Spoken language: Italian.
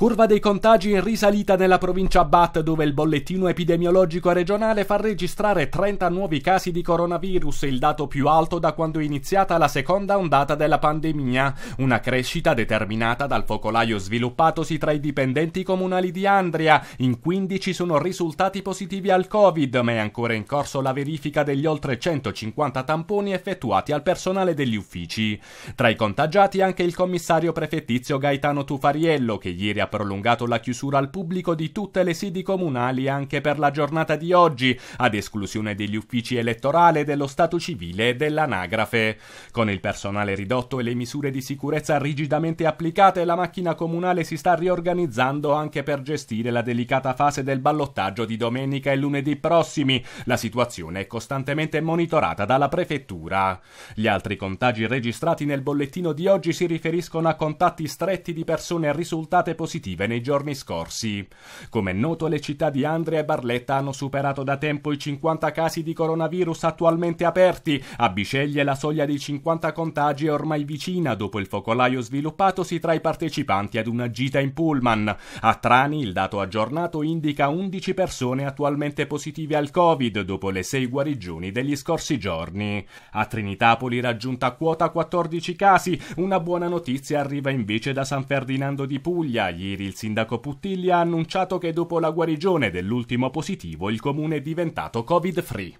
Curva dei contagi in risalita nella provincia Bat, dove il bollettino epidemiologico regionale fa registrare 30 nuovi casi di coronavirus, il dato più alto da quando è iniziata la seconda ondata della pandemia. Una crescita determinata dal focolaio sviluppatosi tra i dipendenti comunali di Andria. In 15 sono risultati positivi al Covid, ma è ancora in corso la verifica degli oltre 150 tamponi effettuati al personale degli uffici. Tra i contagiati anche il commissario prefettizio Gaetano Tufariello, che ieri ha prolungato la chiusura al pubblico di tutte le sedi comunali anche per la giornata di oggi, ad esclusione degli uffici elettorali, dello Stato civile e dell'anagrafe. Con il personale ridotto e le misure di sicurezza rigidamente applicate, la macchina comunale si sta riorganizzando anche per gestire la delicata fase del ballottaggio di domenica e lunedì prossimi. La situazione è costantemente monitorata dalla prefettura. Gli altri contagi registrati nel bollettino di oggi si riferiscono a contatti stretti di persone risultate positive positive nei giorni scorsi. Come è noto, le città di Andria e Barletta hanno superato da tempo i 50 casi di coronavirus attualmente aperti. A Biceglie la soglia dei 50 contagi è ormai vicina dopo il focolaio sviluppatosi tra i partecipanti ad una gita in pullman. A Trani il dato aggiornato indica 11 persone attualmente positive al Covid dopo le 6 guarigioni degli scorsi giorni. A Trinitapoli raggiunta quota 14 casi, una buona notizia arriva invece da San Ferdinando di Puglia. Gli Ieri il sindaco Puttiglia ha annunciato che dopo la guarigione dell'ultimo positivo il comune è diventato covid-free.